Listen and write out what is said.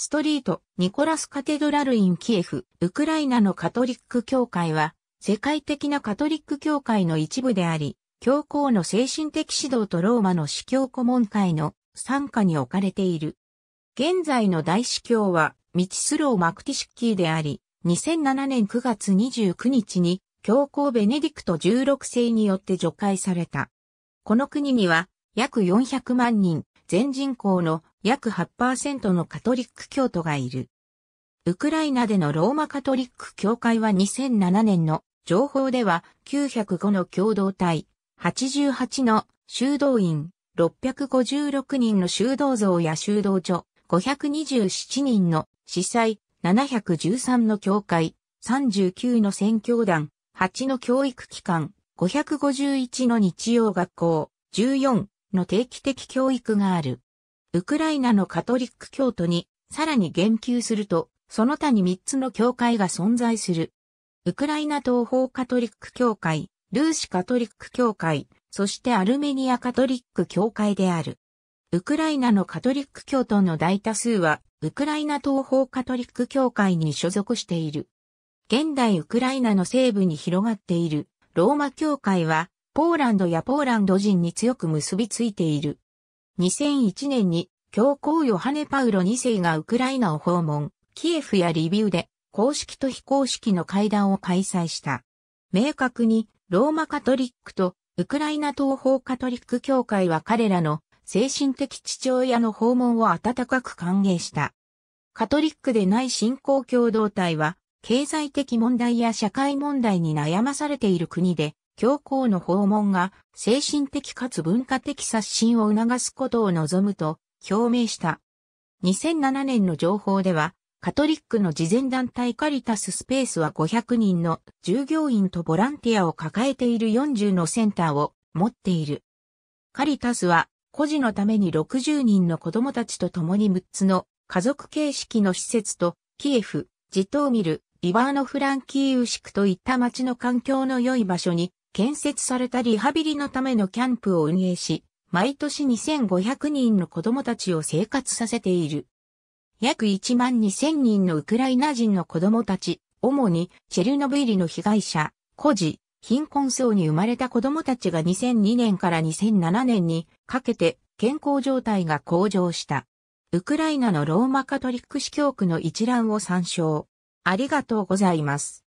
ストリート、ニコラスカテドラルインキエフ、ウクライナのカトリック教会は、世界的なカトリック教会の一部であり、教皇の精神的指導とローマの司教顧問会の参加に置かれている。現在の大司教は、ミチスロー・マクティシッキーであり、2007年9月29日に、教皇ベネディクト16世によって除外された。この国には、約400万人、全人口の約8%のカトリック教徒がいる。ウクライナでのローマカトリック教会は2007年の情報では905の共同体、88の修道院、656人の修道像や修道所、527人の司祭、713の教会、39の宣教団、8の教育機関、551の日曜学校、14、の定期的教育がある。ウクライナのカトリック教徒にさらに言及すると、その他に3つの教会が存在する。ウクライナ東方カトリック教会、ルーシカトリック教会、そしてアルメニアカトリック教会である。ウクライナのカトリック教徒の大多数は、ウクライナ東方カトリック教会に所属している。現代ウクライナの西部に広がっているローマ教会は、ポーランドやポーランド人に強く結びついている。2001年に教皇ヨハネ・パウロ2世がウクライナを訪問、キエフやリビウで公式と非公式の会談を開催した。明確にローマカトリックとウクライナ東方カトリック教会は彼らの精神的父親の訪問を温かく歓迎した。カトリックでない信仰共同体は、経済的問題や社会問題に悩まされている国で、教皇の訪問が精神的かつ文化的刷新を促すことを望むと表明した。2007年の情報では、カトリックの事前団体カリタススペースは500人の従業員とボランティアを抱えている40のセンターを持っている。カリタスは孤児のために60人の子供たちと共に6つの家族形式の施設とキエフ、ジトーミル、リバーノフランキーウシクといった町の環境の良い場所に建設されたリハビリのためのキャンプを運営し、毎年2500人の子供たちを生活させている。約1万2000人のウクライナ人の子供たち、主にチェルノブイリの被害者、孤児、貧困層に生まれた子供たちが2002年から2007年にかけて健康状態が向上した。ウクライナのローマカトリック司教区の一覧を参照。ありがとうございます。